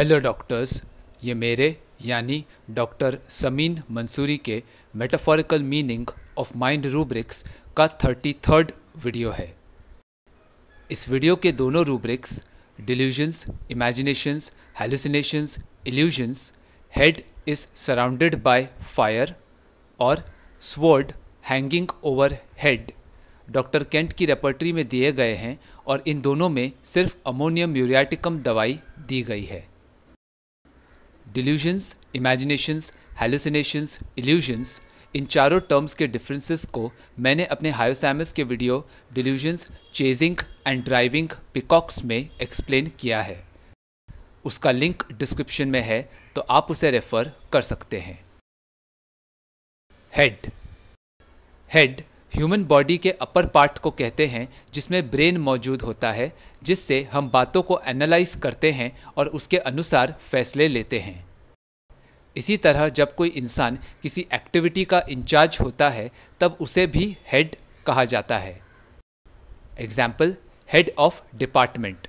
Hello doctors ये मेरे यानी डॉक्टर समीन मंसूरी के metaphorical meaning of mind rubrics का थर्टी थर्ड वीडियो है इस वीडियो के दोनों rubrics delusions imaginations hallucinations illusions head is surrounded by fire और sword hanging over head doctor Kent की रेपर्ट्री में दिए गए हैं और इन दोनों में सिर्फ अमोनियम म्यूरियाटिकम दवाई दी गई है डिल्यूजन्स इमेजिनेशंस हेलुसिनेशंस इल्यूजन्स इन चारों टर्म्स के डिफरेंसेस को मैंने अपने हायोसैमस के video delusions chasing and driving peacocks में एक्सप्लेन किया है उसका लिंक डिस्क्रिप्शन में है तो आप उसे रेफर कर सकते हैं हेड हेड ह्यूमन बॉडी के अपर पार्ट को कहते हैं जिसमें ब्रेन मौजूद होता है जिससे हम बातों को एनालाइज करते हैं और उसके अनुसार फैसले लेते हैं इसी तरह जब कोई इंसान किसी एक्टिविटी का इंचार्ज होता है तब उसे भी हेड कहा जाता है एग्जाम्पल हेड ऑफ डिपार्टमेंट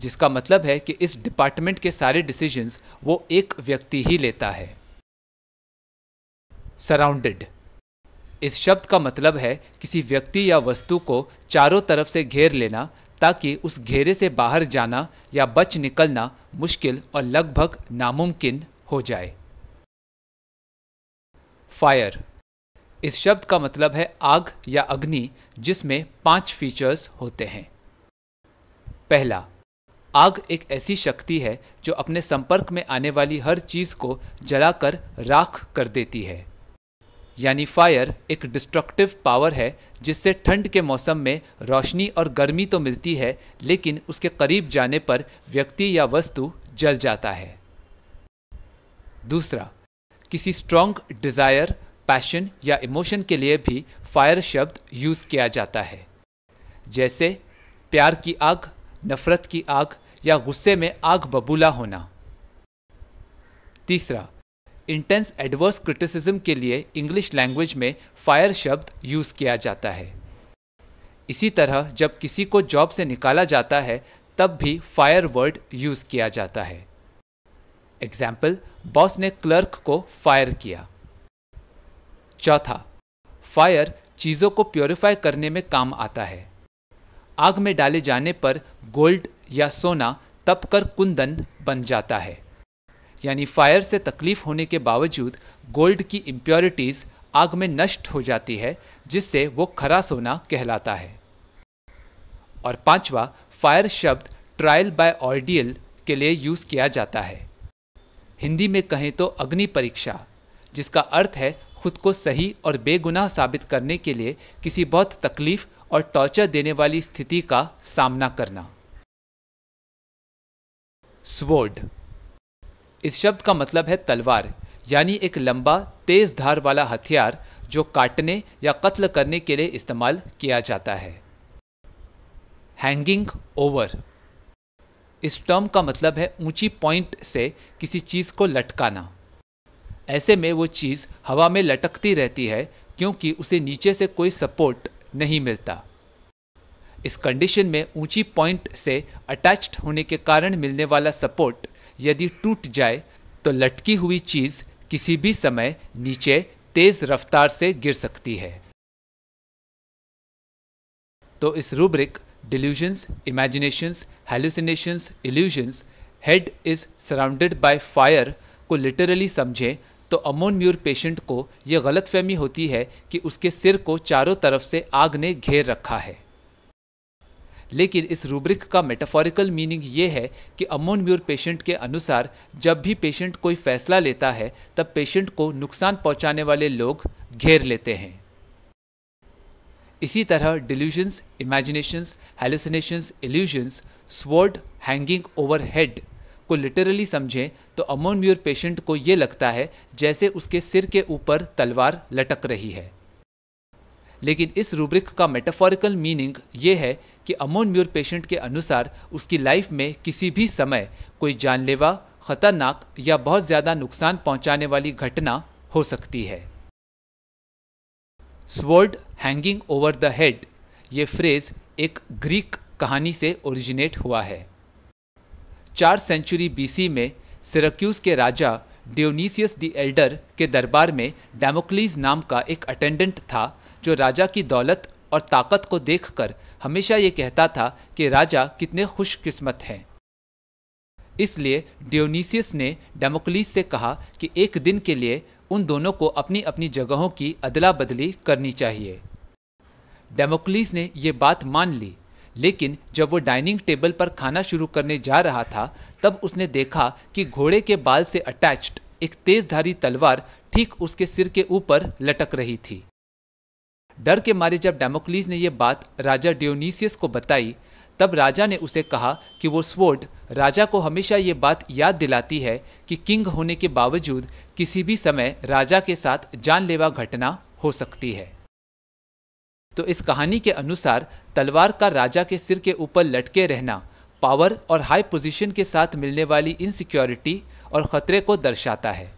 जिसका मतलब है कि इस डिपार्टमेंट के सारे डिसीजंस वो एक व्यक्ति ही लेता है सराउंडेड इस शब्द का मतलब है किसी व्यक्ति या वस्तु को चारों तरफ से घेर लेना ताकि उस घेरे से बाहर जाना या बच निकलना मुश्किल और लगभग नामुमकिन हो जाए फायर इस शब्द का मतलब है आग या अग्नि जिसमें पांच फीचर्स होते हैं पहला आग एक ऐसी शक्ति है जो अपने संपर्क में आने वाली हर चीज को जलाकर राख कर देती है यानी फायर एक डिस्ट्रक्टिव पावर है जिससे ठंड के मौसम में रोशनी और गर्मी तो मिलती है लेकिन उसके करीब जाने पर व्यक्ति या वस्तु जल जाता है दूसरा किसी स्ट्रॉन्ग डिज़ायर पैशन या इमोशन के लिए भी फायर शब्द यूज़ किया जाता है जैसे प्यार की आग नफ़रत की आग या गुस्से में आग बबूला होना तीसरा इंटेंस एडवर्स क्रिटिसिज्म के लिए इंग्लिश लैंग्वेज में फायर शब्द यूज़ किया जाता है इसी तरह जब किसी को जॉब से निकाला जाता है तब भी फायर वर्ड यूज़ किया जाता है एग्जाम्पल बॉस ने क्लर्क को फायर किया चौथा फायर चीज़ों को प्योरीफाई करने में काम आता है आग में डाले जाने पर गोल्ड या सोना तपकर कुंदन बन जाता है यानी फायर से तकलीफ होने के बावजूद गोल्ड की इम्प्योरिटीज़ आग में नष्ट हो जाती है जिससे वो खरा सोना कहलाता है और पांचवा फायर शब्द ट्रायल बाय ऑर्डियल के लिए यूज़ किया जाता है हिंदी में कहें तो अग्नि परीक्षा जिसका अर्थ है खुद को सही और बेगुनाह साबित करने के लिए किसी बहुत तकलीफ और टॉर्चर देने वाली स्थिति का सामना करना स्वोर्ड इस शब्द का मतलब है तलवार यानी एक लंबा तेज धार वाला हथियार जो काटने या कत्ल करने के लिए इस्तेमाल किया जाता है हैंगिंग ओवर इस टर्म का मतलब है ऊंची पॉइंट से किसी चीज़ को लटकाना ऐसे में वो चीज़ हवा में लटकती रहती है क्योंकि उसे नीचे से कोई सपोर्ट नहीं मिलता इस कंडीशन में ऊंची पॉइंट से अटैच्ड होने के कारण मिलने वाला सपोर्ट यदि टूट जाए तो लटकी हुई चीज़ किसी भी समय नीचे तेज रफ्तार से गिर सकती है तो इस rubric delusions imaginations hallucinations illusions head is surrounded by fire को लिटरली समझें तो अमोन म्यूर पेशेंट को यह गलतफहमी होती है कि उसके सिर को चारों तरफ से आग ने घेर रखा है लेकिन इस रूब्रिक का मेटाफोरिकल मीनिंग ये है कि अमोन म्यूर पेशेंट के अनुसार जब भी पेशेंट कोई फैसला लेता है तब पेशेंट को नुकसान पहुंचाने वाले लोग घेर लेते हैं इसी तरह delusions imaginations hallucinations illusions sword hanging over head को लिटरली समझें तो अमोन म्यूर पेशेंट को ये लगता है जैसे उसके सिर के ऊपर तलवार लटक रही है लेकिन इस रूब्रिक का मेटाफोरिकल मीनिंग ये है कि अमोन म्यूर पेशेंट के अनुसार उसकी लाइफ में किसी भी समय कोई जानलेवा खतरनाक या बहुत ज़्यादा नुकसान पहुंचाने वाली घटना हो सकती है sword hanging over the head ये फ्रेज एक ग्रीक कहानी से ओरिजिनेट हुआ है चार सेंचुरी बीसी में सिरक्यूज के राजा ड्योनीसियस दी एल्डर के दरबार में डेमोक्लीज नाम का एक अटेंडेंट था जो राजा की दौलत और ताकत को देखकर हमेशा ये कहता था कि राजा कितने खुशकिस्मत हैं इसलिए डियोनीसियस ने डेमोक्लीस से कहा कि एक दिन के लिए उन दोनों को अपनी अपनी जगहों की अदला बदली करनी चाहिए डेमोक्लीस ने यह बात मान ली लेकिन जब वो डाइनिंग टेबल पर खाना शुरू करने जा रहा था तब उसने देखा कि घोड़े के बाल से अटैच्ड एक तेजधारी तलवार ठीक उसके सिर के ऊपर लटक रही थी डर के मारे जब डेमोक्लीज ने यह बात राजा डियोनीसियस को बताई तब राजा ने उसे कहा कि वो स्वोर्ड राजा को हमेशा ये बात याद दिलाती है कि किंग होने के बावजूद किसी भी समय राजा के साथ जानलेवा घटना हो सकती है तो इस कहानी के अनुसार तलवार का राजा के सिर के ऊपर लटके रहना पावर और हाई पोजीशन के साथ मिलने वाली इनसिक्योरिटी और ख़तरे को दर्शाता है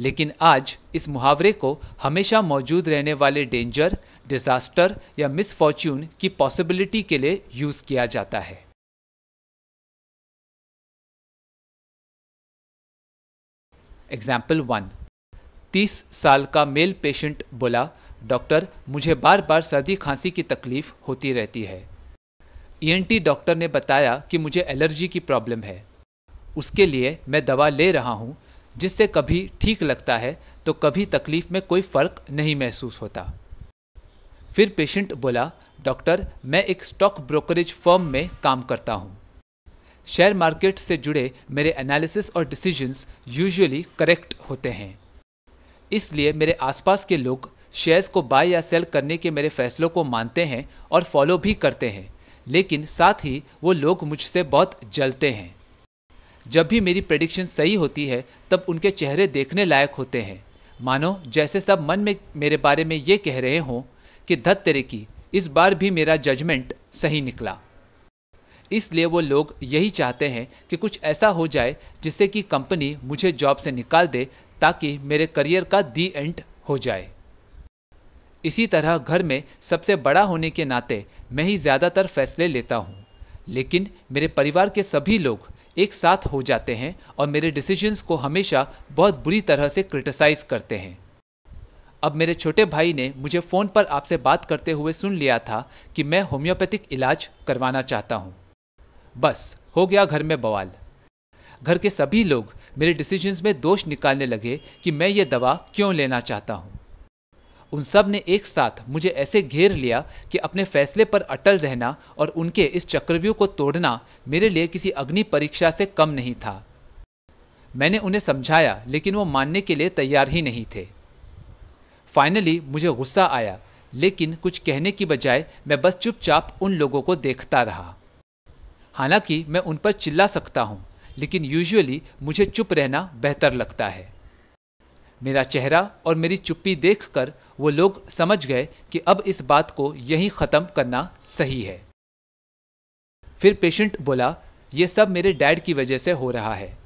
लेकिन आज इस मुहावरे को हमेशा मौजूद रहने वाले डेंजर डिजास्टर या मिसफॉर्च्यून की पॉसिबिलिटी के लिए यूज किया जाता है एग्जाम्पल वन तीस साल का मेल पेशेंट बोला डॉक्टर मुझे बार बार सर्दी खांसी की तकलीफ होती रहती है ई e डॉक्टर ने बताया कि मुझे एलर्जी की प्रॉब्लम है उसके लिए मैं दवा ले रहा हूं जिससे कभी ठीक लगता है तो कभी तकलीफ में कोई फ़र्क नहीं महसूस होता फिर पेशेंट बोला डॉक्टर मैं एक स्टॉक ब्रोकरेज फर्म में काम करता हूँ शेयर मार्केट से जुड़े मेरे एनालिसिस और डिसीजंस यूजुअली करेक्ट होते हैं इसलिए मेरे आसपास के लोग शेयर्स को बाय या सेल करने के मेरे फैसलों को मानते हैं और फॉलो भी करते हैं लेकिन साथ ही वो लोग मुझसे बहुत जलते हैं जब भी मेरी प्रडिक्शन सही होती है तब उनके चेहरे देखने लायक होते हैं मानो जैसे सब मन में मेरे बारे में ये कह रहे हों कि धत तेरे की इस बार भी मेरा जजमेंट सही निकला इसलिए वो लोग यही चाहते हैं कि कुछ ऐसा हो जाए जिससे कि कंपनी मुझे जॉब से निकाल दे ताकि मेरे करियर का दी एंड हो जाए इसी तरह घर में सबसे बड़ा होने के नाते मैं ही ज़्यादातर फैसले लेता हूँ लेकिन मेरे परिवार के सभी लोग एक साथ हो जाते हैं और मेरे डिसीजंस को हमेशा बहुत बुरी तरह से क्रिटिसाइज करते हैं अब मेरे छोटे भाई ने मुझे फ़ोन पर आपसे बात करते हुए सुन लिया था कि मैं होम्योपैथिक इलाज करवाना चाहता हूँ बस हो गया घर में बवाल घर के सभी लोग मेरे डिसीजंस में दोष निकालने लगे कि मैं ये दवा क्यों लेना चाहता हूँ उन सब ने एक साथ मुझे ऐसे घेर लिया कि अपने फैसले पर अटल रहना और उनके इस चक्रव्यूह को तोड़ना मेरे लिए किसी अग्नि परीक्षा से कम नहीं था मैंने उन्हें समझाया लेकिन वो मानने के लिए तैयार ही नहीं थे फाइनली मुझे गुस्सा आया लेकिन कुछ कहने की बजाय मैं बस चुपचाप उन लोगों को देखता रहा हालांकि मैं उन पर चिल्ला सकता हूँ लेकिन यूजुअली मुझे चुप रहना बेहतर लगता है मेरा चेहरा और मेरी चुप्पी देखकर वो लोग समझ गए कि अब इस बात को यहीं ख़त्म करना सही है फिर पेशेंट बोला ये सब मेरे डैड की वजह से हो रहा है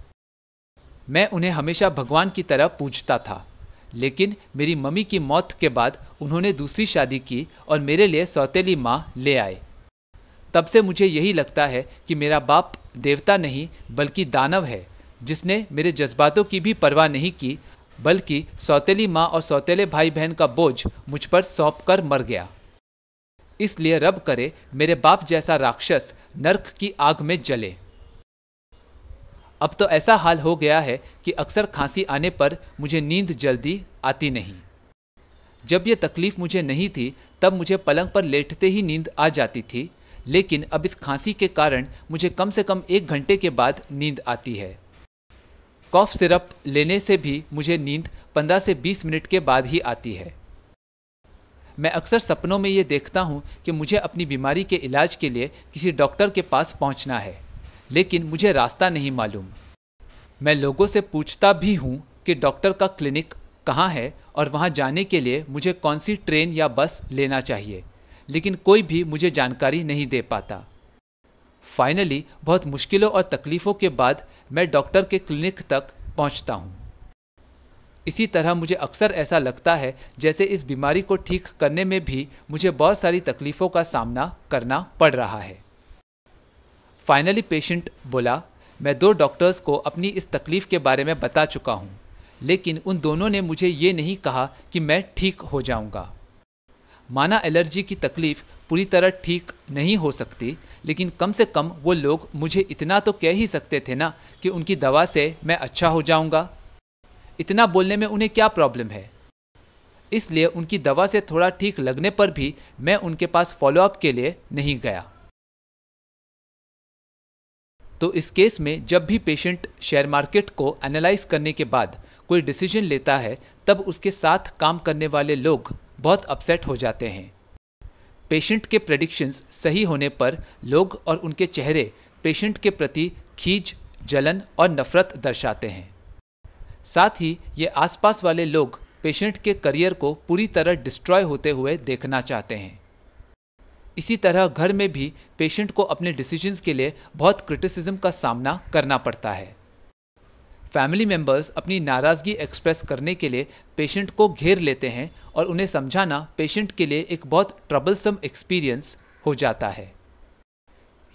मैं उन्हें हमेशा भगवान की तरह पूछता था लेकिन मेरी मम्मी की मौत के बाद उन्होंने दूसरी शादी की और मेरे लिए सौतेली माँ ले आए तब से मुझे यही लगता है कि मेरा बाप देवता नहीं बल्कि दानव है जिसने मेरे जज्बातों की भी परवाह नहीं की बल्कि सौतेली माँ और सौतेले भाई बहन का बोझ मुझ पर सौंप कर मर गया इसलिए रब करे मेरे बाप जैसा राक्षस नरक की आग में जले अब तो ऐसा हाल हो गया है कि अक्सर खांसी आने पर मुझे नींद जल्दी आती नहीं जब यह तकलीफ मुझे नहीं थी तब मुझे पलंग पर लेटते ही नींद आ जाती थी लेकिन अब इस खांसी के कारण मुझे कम से कम एक घंटे के बाद नींद आती है कॉफ सिरप लेने से भी मुझे नींद 15 से 20 मिनट के बाद ही आती है मैं अक्सर सपनों में ये देखता हूँ कि मुझे अपनी बीमारी के इलाज के लिए किसी डॉक्टर के पास पहुँचना है लेकिन मुझे रास्ता नहीं मालूम मैं लोगों से पूछता भी हूँ कि डॉक्टर का क्लिनिक कहाँ है और वहाँ जाने के लिए मुझे कौन सी ट्रेन या बस लेना चाहिए लेकिन कोई भी मुझे जानकारी नहीं दे पाता फाइनली बहुत मुश्किलों और तकलीफ़ों के बाद मैं डॉक्टर के क्लिनिक तक पहुंचता हूं। इसी तरह मुझे अक्सर ऐसा लगता है जैसे इस बीमारी को ठीक करने में भी मुझे बहुत सारी तकलीफ़ों का सामना करना पड़ रहा है फाइनली पेशेंट बोला मैं दो डॉक्टर्स को अपनी इस तकलीफ़ के बारे में बता चुका हूँ लेकिन उन दोनों ने मुझे ये नहीं कहा कि मैं ठीक हो जाऊँगा माना एलर्जी की तकलीफ पूरी तरह ठीक नहीं हो सकती लेकिन कम से कम वो लोग मुझे इतना तो कह ही सकते थे ना कि उनकी दवा से मैं अच्छा हो जाऊंगा इतना बोलने में उन्हें क्या प्रॉब्लम है इसलिए उनकी दवा से थोड़ा ठीक लगने पर भी मैं उनके पास फॉलोअप के लिए नहीं गया तो इस केस में जब भी पेशेंट शेयर मार्केट को एनालाइज करने के बाद कोई डिसीजन लेता है तब उसके साथ काम करने वाले लोग बहुत अपसेट हो जाते हैं पेशेंट के प्रेडिक्शंस सही होने पर लोग और उनके चेहरे पेशेंट के प्रति खींच जलन और नफरत दर्शाते हैं साथ ही ये आसपास वाले लोग पेशेंट के करियर को पूरी तरह डिस्ट्रॉय होते हुए देखना चाहते हैं इसी तरह घर में भी पेशेंट को अपने डिसीजंस के लिए बहुत क्रिटिसिज्म का सामना करना पड़ता है फैमिली मेम्बर्स अपनी नाराज़गी एक्सप्रेस करने के लिए पेशेंट को घेर लेते हैं और उन्हें समझाना पेशेंट के लिए एक बहुत ट्रबलसम एक्सपीरियंस हो जाता है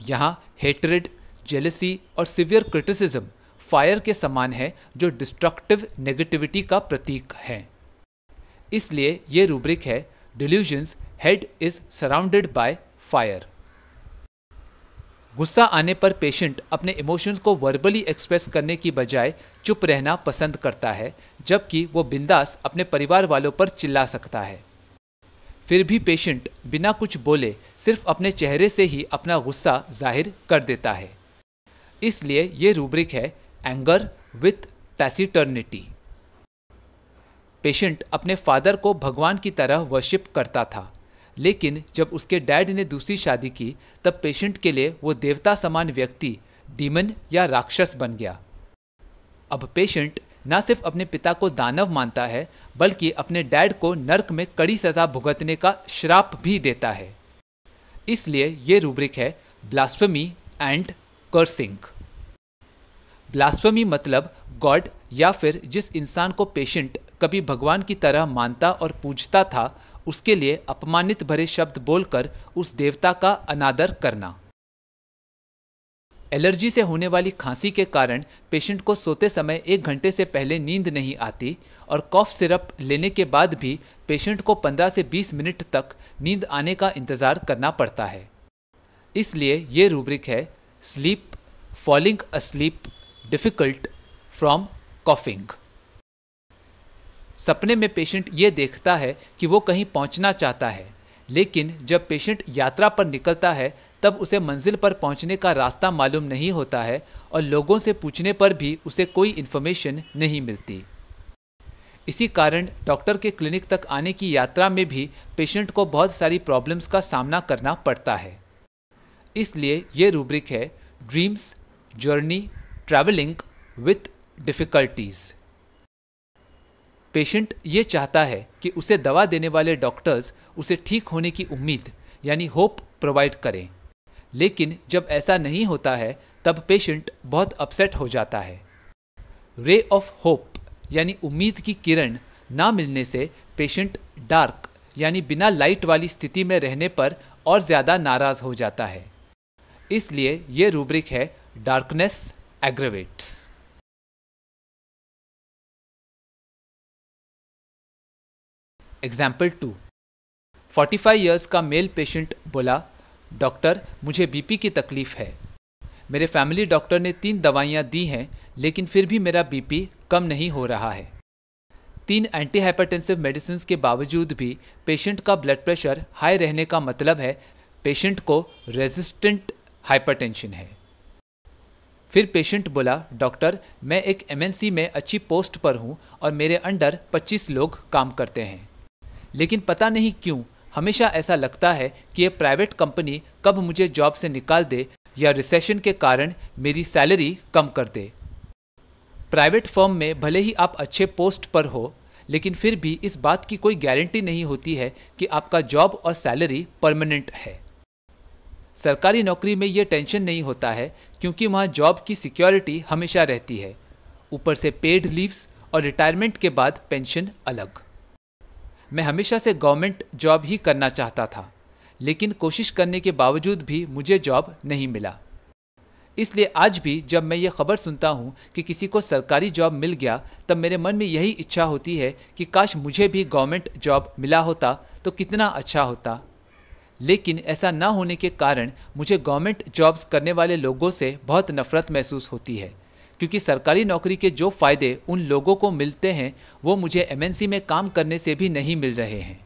यहाँ हेटरेड जेलसी और सिवियर क्रिटिसिज्म फायर के समान है जो डिस्ट्रक्टिव नेगेटिविटी का प्रतीक है इसलिए ये रूब्रिक है delusions head is surrounded by fire गुस्सा आने पर पेशेंट अपने इमोशंस को वर्बली एक्सप्रेस करने की बजाय चुप रहना पसंद करता है जबकि वो बिंदास अपने परिवार वालों पर चिल्ला सकता है फिर भी पेशेंट बिना कुछ बोले सिर्फ अपने चेहरे से ही अपना गुस्सा जाहिर कर देता है इसलिए ये रूब्रिक है एंगर विथ टैसीटर्निटी पेशेंट अपने फादर को भगवान की तरह वर्शिप करता था लेकिन जब उसके डैड ने दूसरी शादी की तब पेशेंट के लिए वो देवता समान व्यक्ति डीमन या राक्षस बन गया अब पेशेंट न सिर्फ अपने पिता को दानव मानता है बल्कि अपने डैड को नर्क में कड़ी सजा भुगतने का श्राप भी देता है इसलिए ये रूब्रिक है ब्लास्फमी एंड कर्सिंग ब्लास्फमी मतलब गॉड या फिर जिस इंसान को पेशेंट कभी भगवान की तरह मानता और पूजता था उसके लिए अपमानित भरे शब्द बोलकर उस देवता का अनादर करना एलर्जी से होने वाली खांसी के कारण पेशेंट को सोते समय एक घंटे से पहले नींद नहीं आती और कॉफ सिरप लेने के बाद भी पेशेंट को 15 से 20 मिनट तक नींद आने का इंतज़ार करना पड़ता है इसलिए ये रूब्रिक है sleep falling asleep difficult from coughing सपने में पेशेंट ये देखता है कि वो कहीं पहुंचना चाहता है लेकिन जब पेशेंट यात्रा पर निकलता है तब उसे मंजिल पर पहुंचने का रास्ता मालूम नहीं होता है और लोगों से पूछने पर भी उसे कोई इन्फॉर्मेशन नहीं मिलती इसी कारण डॉक्टर के क्लिनिक तक आने की यात्रा में भी पेशेंट को बहुत सारी प्रॉब्लम्स का सामना करना पड़ता है इसलिए ये रूब्रिक है dreams journey travelling with difficulties patient ये चाहता है कि उसे दवा देने वाले डॉक्टर्स उसे ठीक होने की उम्मीद यानी होप प्रोवाइड करें लेकिन जब ऐसा नहीं होता है तब पेशेंट बहुत अपसेट हो जाता है रे ऑफ होप यानी उम्मीद की किरण ना मिलने से पेशेंट डार्क यानी बिना लाइट वाली स्थिति में रहने पर और ज़्यादा नाराज़ हो जाता है इसलिए ये रूब्रिक है darkness aggravates example to 45 years का मेल पेशेंट बोला डॉक्टर मुझे बीपी की तकलीफ है मेरे फैमिली डॉक्टर ने तीन दवाइयाँ दी हैं लेकिन फिर भी मेरा बीपी कम नहीं हो रहा है तीन एंटी हाइपरटेंसिव मेडिसिन के बावजूद भी पेशेंट का ब्लड प्रेशर हाई रहने का मतलब है पेशेंट को रेजिस्टेंट हाइपरटेंशन है फिर पेशेंट बोला डॉक्टर मैं एक एमएनसी में अच्छी पोस्ट पर हूँ और मेरे अंडर 25 लोग काम करते हैं लेकिन पता नहीं क्यों हमेशा ऐसा लगता है कि ये प्राइवेट कंपनी कब मुझे जॉब से निकाल दे या रिसेशन के कारण मेरी सैलरी कम कर दे प्राइवेट फर्म में भले ही आप अच्छे पोस्ट पर हो लेकिन फिर भी इस बात की कोई गारंटी नहीं होती है कि आपका जॉब और सैलरी परमानेंट है सरकारी नौकरी में ये टेंशन नहीं होता है क्योंकि वहाँ जॉब की सिक्योरिटी हमेशा रहती है ऊपर से पेड लीव्स और रिटायरमेंट के बाद पेंशन अलग मैं हमेशा से गवर्नमेंट जॉब ही करना चाहता था लेकिन कोशिश करने के बावजूद भी मुझे जॉब नहीं मिला इसलिए आज भी जब मैं ये खबर सुनता हूँ कि किसी को सरकारी जॉब मिल गया तब मेरे मन में यही इच्छा होती है कि काश मुझे भी गवर्नमेंट जॉब मिला होता तो कितना अच्छा होता लेकिन ऐसा ना होने के कारण मुझे गवर्नमेंट जॉब्स करने वाले लोगों से बहुत नफ़रत महसूस होती है क्योंकि सरकारी नौकरी के जो फ़ायदे उन लोगों को मिलते हैं वो मुझे एमएनसी में काम करने से भी नहीं मिल रहे हैं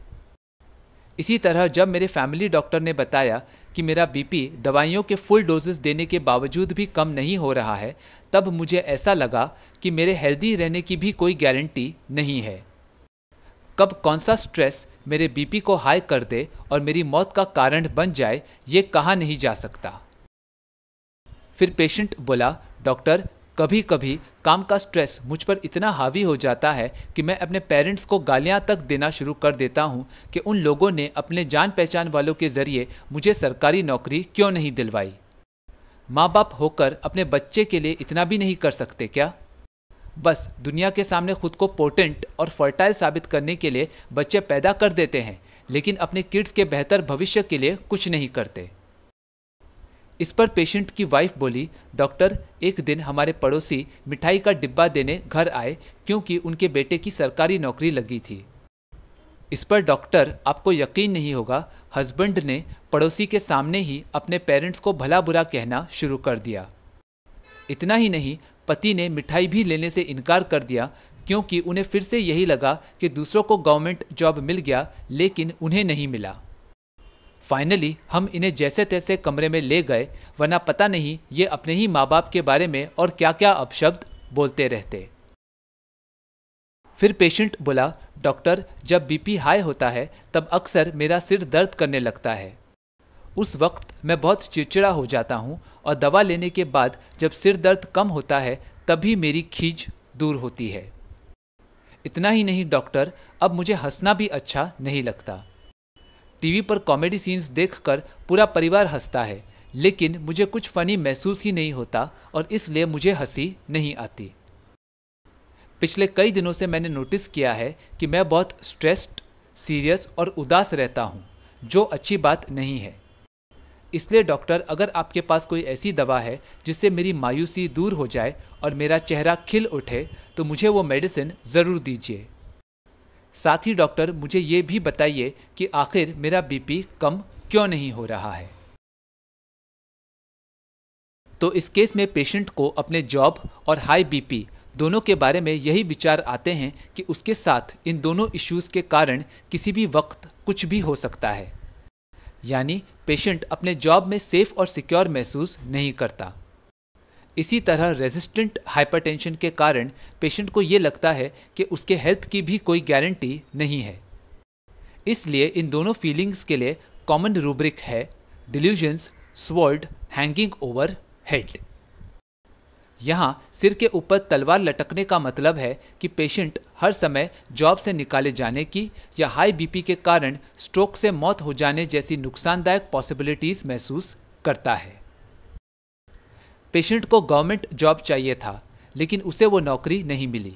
इसी तरह जब मेरे फैमिली डॉक्टर ने बताया कि मेरा बीपी दवाइयों के फुल डोजेस देने के बावजूद भी कम नहीं हो रहा है तब मुझे ऐसा लगा कि मेरे हेल्दी रहने की भी कोई गारंटी नहीं है कब कौन सा स्ट्रेस मेरे बीपी को हाई कर दे और मेरी मौत का कारण बन जाए ये कहा नहीं जा सकता फिर पेशेंट बोला डॉक्टर कभी कभी काम का स्ट्रेस मुझ पर इतना हावी हो जाता है कि मैं अपने पेरेंट्स को गालियाँ तक देना शुरू कर देता हूँ कि उन लोगों ने अपने जान पहचान वालों के ज़रिए मुझे सरकारी नौकरी क्यों नहीं दिलवाई माँ बाप होकर अपने बच्चे के लिए इतना भी नहीं कर सकते क्या बस दुनिया के सामने खुद को पोटेंट और फर्टाइल साबित करने के लिए बच्चे पैदा कर देते हैं लेकिन अपने किड्स के बेहतर भविष्य के लिए कुछ नहीं करते इस पर पेशेंट की वाइफ बोली डॉक्टर एक दिन हमारे पड़ोसी मिठाई का डिब्बा देने घर आए क्योंकि उनके बेटे की सरकारी नौकरी लगी थी इस पर डॉक्टर आपको यकीन नहीं होगा हस्बैंड ने पड़ोसी के सामने ही अपने पेरेंट्स को भला बुरा कहना शुरू कर दिया इतना ही नहीं पति ने मिठाई भी लेने से इनकार कर दिया क्योंकि उन्हें फिर से यही लगा कि दूसरों को गवर्नमेंट जॉब मिल गया लेकिन उन्हें नहीं मिला फाइनली हम इन्हें जैसे तैसे कमरे में ले गए वरना पता नहीं ये अपने ही माँ बाप के बारे में और क्या क्या अपशब्द बोलते रहते फिर पेशेंट बोला डॉक्टर जब बीपी हाई होता है तब अक्सर मेरा सिर दर्द करने लगता है उस वक्त मैं बहुत चिड़चिड़ा हो जाता हूँ और दवा लेने के बाद जब सिर दर्द कम होता है तभी मेरी खींच दूर होती है इतना ही नहीं डॉक्टर अब मुझे हंसना भी अच्छा नहीं लगता टीवी पर कॉमेडी सीन्स देखकर पूरा परिवार हंसता है लेकिन मुझे कुछ फ़नी महसूस ही नहीं होता और इसलिए मुझे हंसी नहीं आती पिछले कई दिनों से मैंने नोटिस किया है कि मैं बहुत स्ट्रेस्ड सीरियस और उदास रहता हूँ जो अच्छी बात नहीं है इसलिए डॉक्टर अगर आपके पास कोई ऐसी दवा है जिससे मेरी मायूसी दूर हो जाए और मेरा चेहरा खिल उठे तो मुझे वो मेडिसिन ज़रूर दीजिए साथ ही डॉक्टर मुझे ये भी बताइए कि आखिर मेरा बीपी कम क्यों नहीं हो रहा है तो इस केस में पेशेंट को अपने जॉब और हाई बीपी दोनों के बारे में यही विचार आते हैं कि उसके साथ इन दोनों इश्यूज़ के कारण किसी भी वक्त कुछ भी हो सकता है यानी पेशेंट अपने जॉब में सेफ़ और सिक्योर महसूस नहीं करता इसी तरह रेजिस्टेंट हाइपरटेंशन के कारण पेशेंट को ये लगता है कि उसके हेल्थ की भी कोई गारंटी नहीं है इसलिए इन दोनों फीलिंग्स के लिए कॉमन रूब्रिक है delusions sword hanging over head यहाँ सिर के ऊपर तलवार लटकने का मतलब है कि पेशेंट हर समय जॉब से निकाले जाने की या हाई बीपी के कारण स्ट्रोक से मौत हो जाने जैसी नुकसानदायक पॉसिबिलिटीज़ महसूस करता है पेशेंट को गवर्नमेंट जॉब चाहिए था लेकिन उसे वो नौकरी नहीं मिली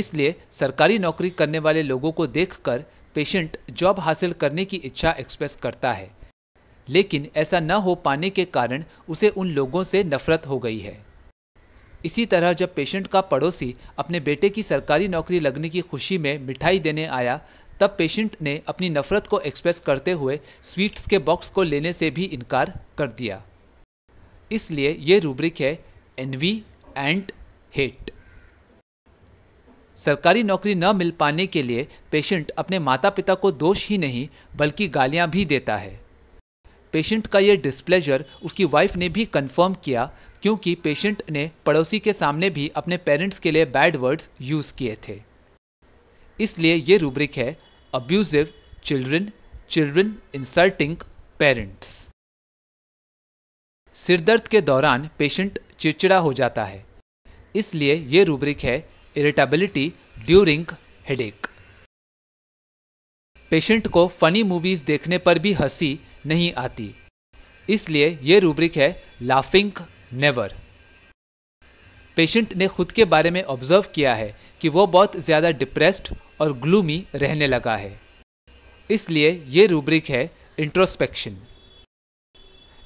इसलिए सरकारी नौकरी करने वाले लोगों को देखकर पेशेंट जॉब हासिल करने की इच्छा एक्सप्रेस करता है लेकिन ऐसा न हो पाने के कारण उसे उन लोगों से नफरत हो गई है इसी तरह जब पेशेंट का पड़ोसी अपने बेटे की सरकारी नौकरी लगने की खुशी में मिठाई देने आया तब पेशेंट ने अपनी नफरत को एक्सप्रेस करते हुए स्वीट्स के बॉक्स को लेने से भी इनकार कर दिया इसलिए ये रूब्रिक है एनवी एंड हेट सरकारी नौकरी न मिल पाने के लिए पेशेंट अपने माता पिता को दोष ही नहीं बल्कि गालियां भी देता है पेशेंट का यह डिस्प्लेजर उसकी वाइफ ने भी कंफर्म किया क्योंकि पेशेंट ने पड़ोसी के सामने भी अपने पेरेंट्स के लिए बैड वर्ड्स यूज़ किए थे इसलिए ये रूब्रिक है abusive children children insulting parents सिरदर्द के दौरान पेशेंट चिड़चिड़ा हो जाता है इसलिए ये रूब्रिक है इरिटेबिलिटी ड्यूरिंग हेडेक पेशेंट को फनी मूवीज देखने पर भी हंसी नहीं आती इसलिए ये रूब्रिक है लाफिंग नेवर पेशेंट ने खुद के बारे में ऑब्जर्व किया है कि वो बहुत ज़्यादा डिप्रेस्ड और ग्लूमी रहने लगा है इसलिए ये रूब्रिक है इंट्रोस्पेक्शन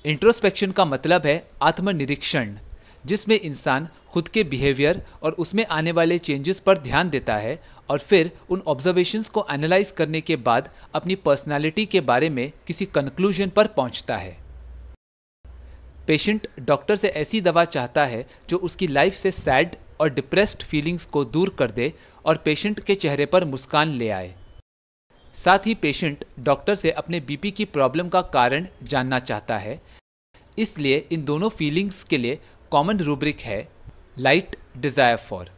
इंट्रोस्पेक्शन का मतलब है आत्मनिरीक्षण जिसमें इंसान खुद के बिहेवियर और उसमें आने वाले चेंजेस पर ध्यान देता है और फिर उन ऑब्जर्वेशंस को एनालाइज करने के बाद अपनी पर्सनालिटी के बारे में किसी कंक्लूजन पर पहुंचता है पेशेंट डॉक्टर से ऐसी दवा चाहता है जो उसकी लाइफ से सैड और डिप्रेस्ड फीलिंग्स को दूर कर दे और पेशेंट के चेहरे पर मुस्कान ले आए साथ ही पेशेंट डॉक्टर से अपने बीपी की प्रॉब्लम का कारण जानना चाहता है इसलिए इन दोनों फीलिंग्स के लिए कॉमन रूब्रिक है लाइट डिज़ायर फॉर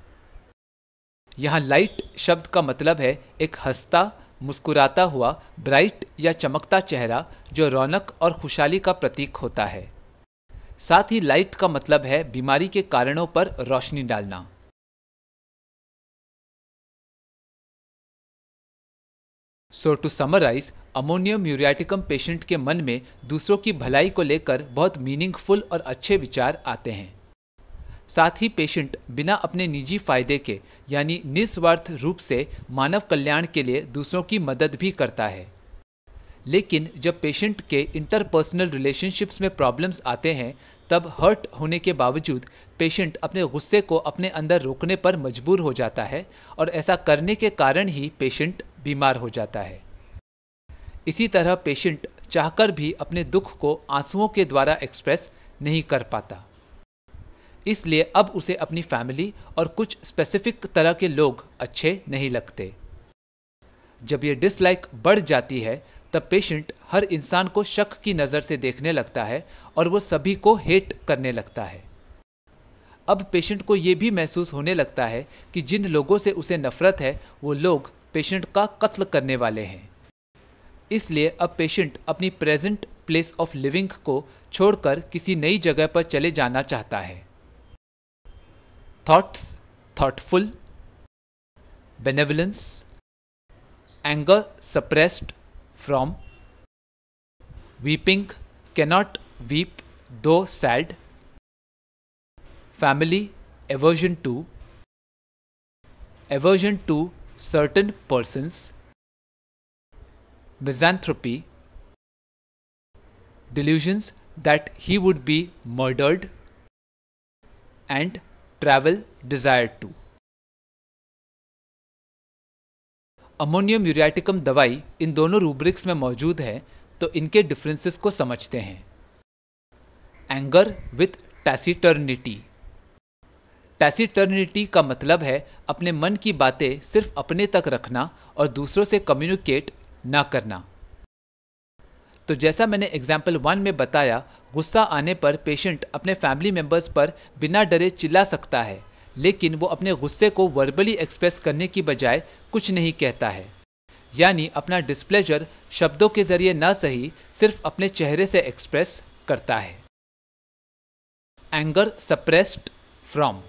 यहाँ लाइट शब्द का मतलब है एक हंसता मुस्कुराता हुआ ब्राइट या चमकता चेहरा जो रौनक और खुशहाली का प्रतीक होता है साथ ही लाइट का मतलब है बीमारी के कारणों पर रोशनी डालना so to summarise ammonium muriaticum patient के मन में दूसरों की भलाई को लेकर बहुत मीनिंगफुल और अच्छे विचार आते हैं साथ ही पेशेंट बिना अपने निजी फायदे के यानी निस्वार्थ रूप से मानव कल्याण के लिए दूसरों की मदद भी करता है लेकिन जब पेशेंट के इंटरपर्सनल रिलेशनशिप्स में प्रॉब्लम्स आते हैं तब हर्ट होने के बावजूद पेशेंट अपने गुस्से को अपने अंदर रोकने पर मजबूर हो जाता है और ऐसा करने के कारण ही पेशेंट बीमार हो जाता है इसी तरह पेशेंट चाहकर भी अपने दुख को आंसुओं के द्वारा एक्सप्रेस नहीं कर पाता इसलिए अब उसे अपनी फैमिली और कुछ स्पेसिफिक तरह के लोग अच्छे नहीं लगते जब यह डिसलाइक बढ़ जाती है तब पेशेंट हर इंसान को शक की नज़र से देखने लगता है और वो सभी को हेट करने लगता है अब पेशेंट को ये भी महसूस होने लगता है कि जिन लोगों से उसे नफ़रत है वो लोग पेशेंट का कत्ल करने वाले हैं इसलिए अब पेशेंट अपनी प्रेजेंट प्लेस ऑफ लिविंग को छोड़कर किसी नई जगह पर चले जाना चाहता है thoughts thoughtful benevolence anger suppressed from weeping cannot weep though sad family aversion to aversion to certain persons, misanthropy, delusions that he would be murdered, and travel desire to. Ammonium muriaticum दवाई इन दोनों rubrics में मौजूद है तो इनके differences को समझते हैं एंगर विथ टैसीटर्निटी टैसीटर्निटी का मतलब है अपने मन की बातें सिर्फ अपने तक रखना और दूसरों से कम्युनिकेट ना करना तो जैसा मैंने एग्जाम्पल वन में बताया गुस्सा आने पर पेशेंट अपने फैमिली मेम्बर्स पर बिना डरे चिल्ला सकता है लेकिन वो अपने गुस्से को वर्बली एक्सप्रेस करने की बजाय कुछ नहीं कहता है यानी अपना डिस्प्लेजर शब्दों के जरिए ना सही सिर्फ अपने चेहरे से एक्सप्रेस करता है एंगर सप्रेस्ड फ्रॉम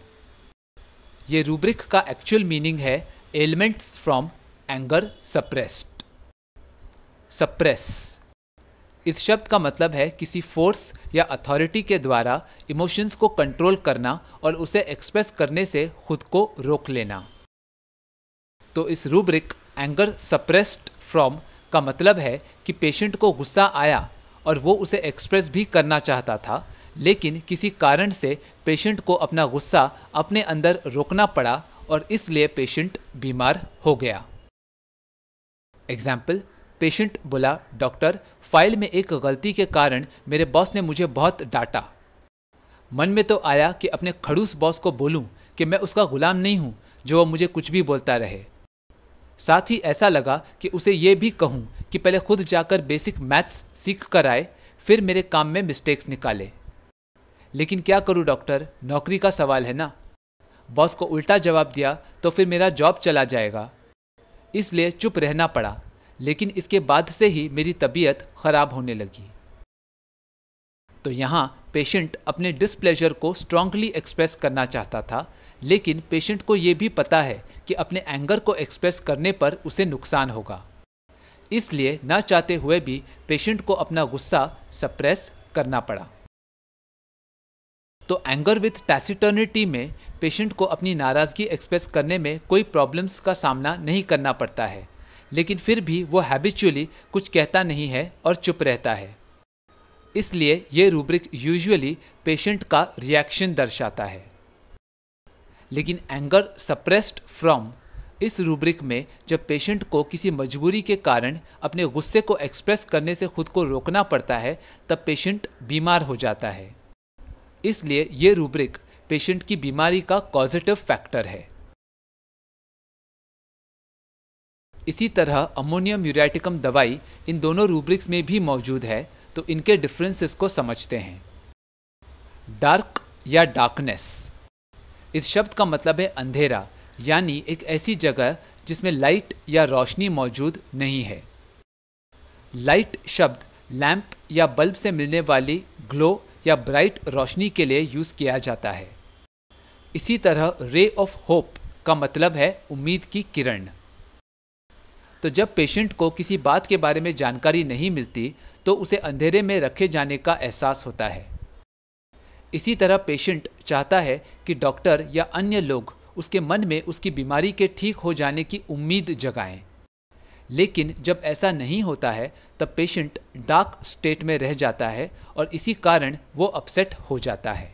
ये रूब्रिक का एक्चुअल मीनिंग है ailments from anger suppressed suppress इस शब्द का मतलब है किसी फोर्स या अथॉरिटी के द्वारा इमोशंस को कंट्रोल करना और उसे एक्सप्रेस करने से खुद को रोक लेना तो इस रूब्रिक एंगर सप्रेस्ड फ्रॉम का मतलब है कि पेशेंट को गुस्सा आया और वो उसे एक्सप्रेस भी करना चाहता था लेकिन किसी कारण से पेशेंट को अपना गुस्सा अपने अंदर रोकना पड़ा और इसलिए पेशेंट बीमार हो गया एग्जाम्पल पेशेंट बोला डॉक्टर फाइल में एक गलती के कारण मेरे बॉस ने मुझे बहुत डांटा मन में तो आया कि अपने खड़ूस बॉस को बोलूं कि मैं उसका गुलाम नहीं हूं जो वो मुझे कुछ भी बोलता रहे साथ ही ऐसा लगा कि उसे ये भी कहूं कि पहले खुद जाकर बेसिक मैथ्स सीख कर आए फिर मेरे काम में मिस्टेक्स निकाले लेकिन क्या करूँ डॉक्टर नौकरी का सवाल है ना बॉस को उल्टा जवाब दिया तो फिर मेरा जॉब चला जाएगा इसलिए चुप रहना पड़ा लेकिन इसके बाद से ही मेरी तबीयत खराब होने लगी तो यहाँ पेशेंट अपने डिस्प्लेजर को स्ट्रांगली एक्सप्रेस करना चाहता था लेकिन पेशेंट को ये भी पता है कि अपने एंगर को एक्सप्रेस करने पर उसे नुकसान होगा इसलिए ना चाहते हुए भी पेशेंट को अपना गुस्सा सप्रेस करना पड़ा तो एंगर विथ टैसिटर्निटी में पेशेंट को अपनी नाराज़गी एक्सप्रेस करने में कोई प्रॉब्लम्स का सामना नहीं करना पड़ता है लेकिन फिर भी वो हैबिचुअली कुछ कहता नहीं है और चुप रहता है इसलिए ये रूब्रिक यूजुअली पेशेंट का रिएक्शन दर्शाता है लेकिन एंगर सप्रेस्ड फ्रॉम इस रूब्रिक में जब पेशेंट को किसी मजबूरी के कारण अपने गुस्से को एक्सप्रेस करने से खुद को रोकना पड़ता है तब पेशेंट बीमार हो जाता है इसलिए ये रूब्रिक पेशेंट की बीमारी का कॉजिटिव फैक्टर है इसी तरह अमोनियम यूरियाटिकम दवाई इन दोनों रूब्रिक्स में भी मौजूद है तो इनके डिफरेंसेस को समझते हैं डार्क या डार्कनेस इस शब्द का मतलब है अंधेरा यानी एक ऐसी जगह जिसमें लाइट या रोशनी मौजूद नहीं है लाइट शब्द लैंप या बल्ब से मिलने वाली ग्लो या ब्राइट रोशनी के लिए यूज़ किया जाता है इसी तरह रे ऑफ होप का मतलब है उम्मीद की किरण तो जब पेशेंट को किसी बात के बारे में जानकारी नहीं मिलती तो उसे अंधेरे में रखे जाने का एहसास होता है इसी तरह पेशेंट चाहता है कि डॉक्टर या अन्य लोग उसके मन में उसकी बीमारी के ठीक हो जाने की उम्मीद जगाएं लेकिन जब ऐसा नहीं होता है तब पेशेंट डार्क स्टेट में रह जाता है और इसी कारण वो अपसेट हो जाता है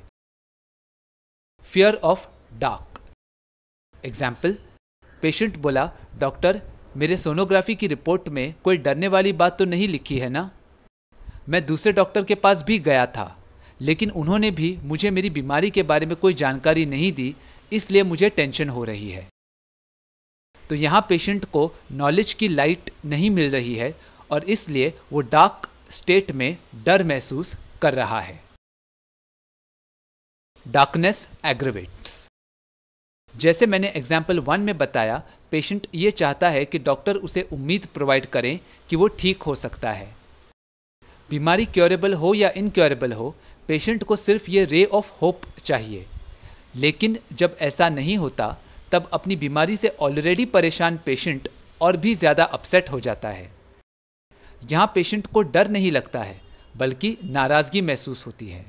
fear of dark example patient बोला डॉक्टर मेरे सोनोग्राफी की रिपोर्ट में कोई डरने वाली बात तो नहीं लिखी है ना मैं दूसरे डॉक्टर के पास भी गया था लेकिन उन्होंने भी मुझे मेरी बीमारी के बारे में कोई जानकारी नहीं दी इसलिए मुझे टेंशन हो रही है तो यहाँ पेशेंट को नॉलेज की लाइट नहीं मिल रही है और इसलिए वो डार्क स्टेट में डर महसूस कर रहा है डार्कनेस एग्रवेट्स जैसे मैंने एग्जाम्पल वन में बताया पेशेंट ये चाहता है कि डॉक्टर उसे उम्मीद प्रोवाइड करें कि वो ठीक हो सकता है बीमारी क्योरेबल हो या इनक्योरेबल हो पेशेंट को सिर्फ ये रे ऑफ होप चाहिए लेकिन जब ऐसा नहीं होता तब अपनी बीमारी से ऑलरेडी परेशान पेशेंट और भी ज़्यादा अपसेट हो जाता है यहाँ पेशेंट को डर नहीं लगता है बल्कि नाराज़गी महसूस होती है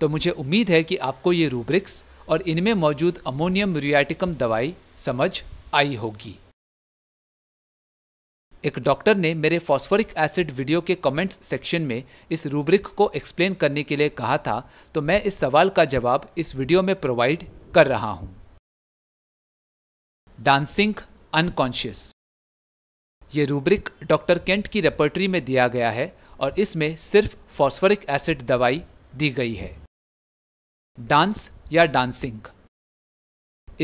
तो मुझे उम्मीद है कि आपको ये रूब्रिक्स और इनमें मौजूद अमोनियम रियाटिकम दवाई समझ आई होगी एक डॉक्टर ने मेरे फॉस्फोरिक एसिड वीडियो के कमेंट्स सेक्शन में इस रूब्रिक को एक्सप्लेन करने के लिए कहा था तो मैं इस सवाल का जवाब इस वीडियो में प्रोवाइड कर रहा हूं डांसिंग अनकॉन्शियस ये रूब्रिक डॉक्टर केंट की रेपर्टरी में दिया गया है और इसमें सिर्फ फॉस्फोरिक एसिड दवाई दी गई है डांस या डांसिंग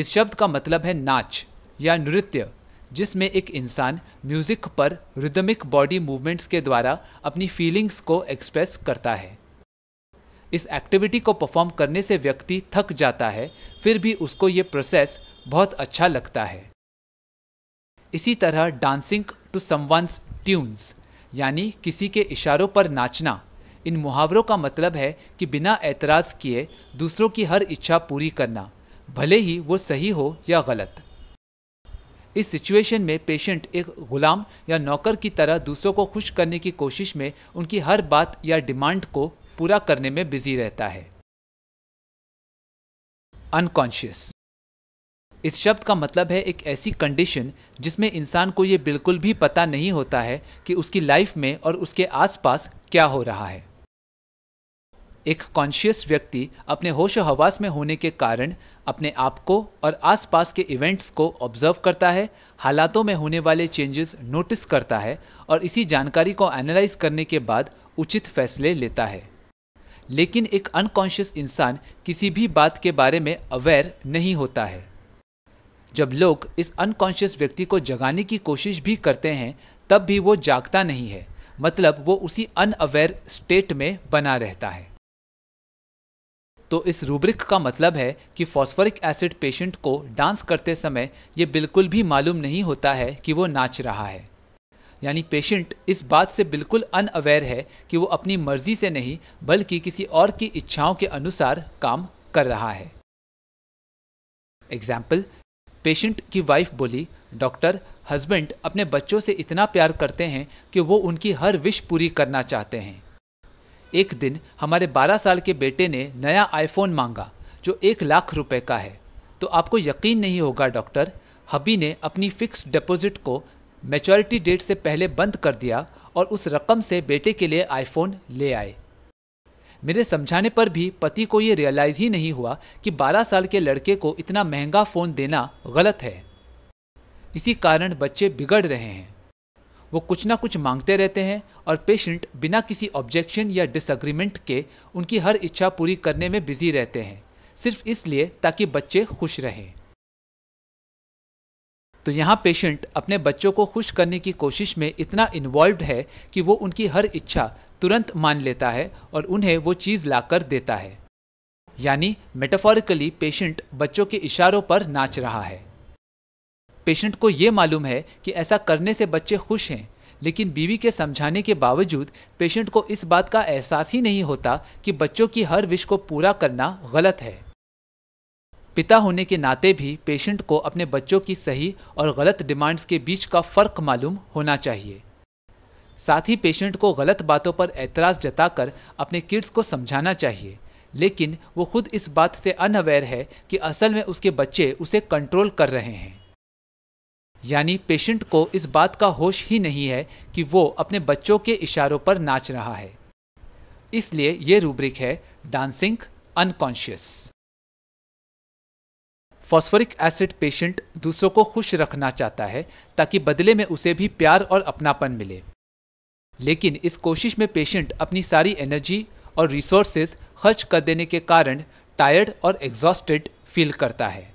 इस शब्द का मतलब है नाच या नृत्य जिसमें एक इंसान म्यूजिक पर रिदमिक बॉडी मूवमेंट्स के द्वारा अपनी फीलिंग्स को एक्सप्रेस करता है इस एक्टिविटी को परफॉर्म करने से व्यक्ति थक जाता है फिर भी उसको ये प्रोसेस बहुत अच्छा लगता है इसी तरह डांसिंग टू समवंस ट्यून्स यानी किसी के इशारों पर नाचना इन मुहावरों का मतलब है कि बिना एतराज़ किए दूसरों की हर इच्छा पूरी करना भले ही वो सही हो या गलत इस सिचुएशन में पेशेंट एक गुलाम या नौकर की तरह दूसरों को खुश करने की कोशिश में उनकी हर बात या डिमांड को पूरा करने में बिजी रहता है अनकॉन्शियस इस शब्द का मतलब है एक ऐसी कंडीशन जिसमें इंसान को यह बिल्कुल भी पता नहीं होता है कि उसकी लाइफ में और उसके आसपास क्या हो रहा है एक कॉन्शियस व्यक्ति अपने होश हवास में होने के कारण अपने आप को और आसपास के इवेंट्स को ऑब्जर्व करता है हालातों में होने वाले चेंजेस नोटिस करता है और इसी जानकारी को एनालाइज करने के बाद उचित फैसले लेता है लेकिन एक अनकॉन्शियस इंसान किसी भी बात के बारे में अवेयर नहीं होता है जब लोग इस अनकॉन्शियस व्यक्ति को जगाने की कोशिश भी करते हैं तब भी वो जागता नहीं है मतलब वो उसी अनअवेयर स्टेट में बना रहता है तो इस रूब्रिक का मतलब है कि फॉस्फोरिक एसिड पेशेंट को डांस करते समय ये बिल्कुल भी मालूम नहीं होता है कि वो नाच रहा है यानी पेशेंट इस बात से बिल्कुल अनअवेयर है कि वो अपनी मर्जी से नहीं बल्कि किसी और की इच्छाओं के अनुसार काम कर रहा है एग्जाम्पल पेशेंट की वाइफ बोली डॉक्टर हस्बैंड अपने बच्चों से इतना प्यार करते हैं कि वो उनकी हर विश पूरी करना चाहते हैं एक दिन हमारे 12 साल के बेटे ने नया आईफोन मांगा जो एक लाख रुपए का है तो आपको यकीन नहीं होगा डॉक्टर हबी ने अपनी फिक्स डिपॉजिट को मैच्योरिटी डेट से पहले बंद कर दिया और उस रकम से बेटे के लिए आईफोन ले आए मेरे समझाने पर भी पति को ये रियलाइज़ ही नहीं हुआ कि 12 साल के लड़के को इतना महंगा फ़ोन देना गलत है इसी कारण बच्चे बिगड़ रहे हैं वो कुछ ना कुछ मांगते रहते हैं और पेशेंट बिना किसी ऑब्जेक्शन या डिसअग्रीमेंट के उनकी हर इच्छा पूरी करने में बिजी रहते हैं सिर्फ इसलिए ताकि बच्चे खुश रहें तो यहाँ पेशेंट अपने बच्चों को खुश करने की कोशिश में इतना इन्वॉल्व है कि वो उनकी हर इच्छा तुरंत मान लेता है और उन्हें वो चीज़ लाकर देता है यानी मेटाफोरिकली पेशेंट बच्चों के इशारों पर नाच रहा है पेशेंट को ये मालूम है कि ऐसा करने से बच्चे खुश हैं लेकिन बीवी के समझाने के बावजूद पेशेंट को इस बात का एहसास ही नहीं होता कि बच्चों की हर विश को पूरा करना गलत है पिता होने के नाते भी पेशेंट को अपने बच्चों की सही और गलत डिमांड्स के बीच का फ़र्क मालूम होना चाहिए साथ ही पेशेंट को गलत बातों पर एतराज़ जताकर अपने किड्स को समझाना चाहिए लेकिन वो खुद इस बात से अनअवेयर है कि असल में उसके बच्चे उसे कंट्रोल कर रहे हैं यानी पेशेंट को इस बात का होश ही नहीं है कि वो अपने बच्चों के इशारों पर नाच रहा है इसलिए ये रूब्रिक है dancing unconscious phosphoric acid patient दूसरों को खुश रखना चाहता है ताकि बदले में उसे भी प्यार और अपनापन मिले लेकिन इस कोशिश में पेशेंट अपनी सारी एनर्जी और रिसोर्सेज खर्च कर देने के कारण टायर्ड और एग्जॉस्टेड फील करता है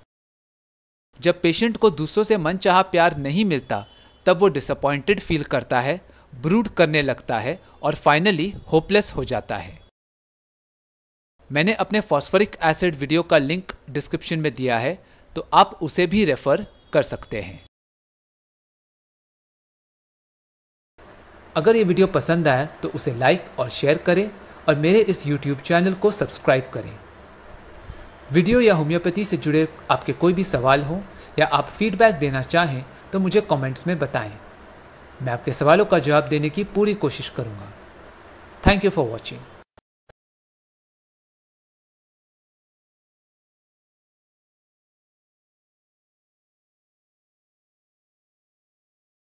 जब पेशेंट को दूसरों से मन चाह प्यार नहीं मिलता तब वो डिसअपॉइंटेड फील करता है ब्रूड करने लगता है और फाइनली होपलेस हो जाता है मैंने अपने फॉस्फोरिक एसिड वीडियो का लिंक डिस्क्रिप्शन में दिया है तो आप उसे भी रेफ़र कर सकते हैं अगर ये वीडियो पसंद आए तो उसे लाइक और शेयर करें और मेरे इस यूट्यूब चैनल को सब्सक्राइब करें वीडियो या होम्योपैथी से जुड़े आपके कोई भी सवाल हो या आप फीडबैक देना चाहें तो मुझे कमेंट्स में बताएं। मैं आपके सवालों का जवाब देने की पूरी कोशिश करूँगा थैंक यू फॉर वॉचिंग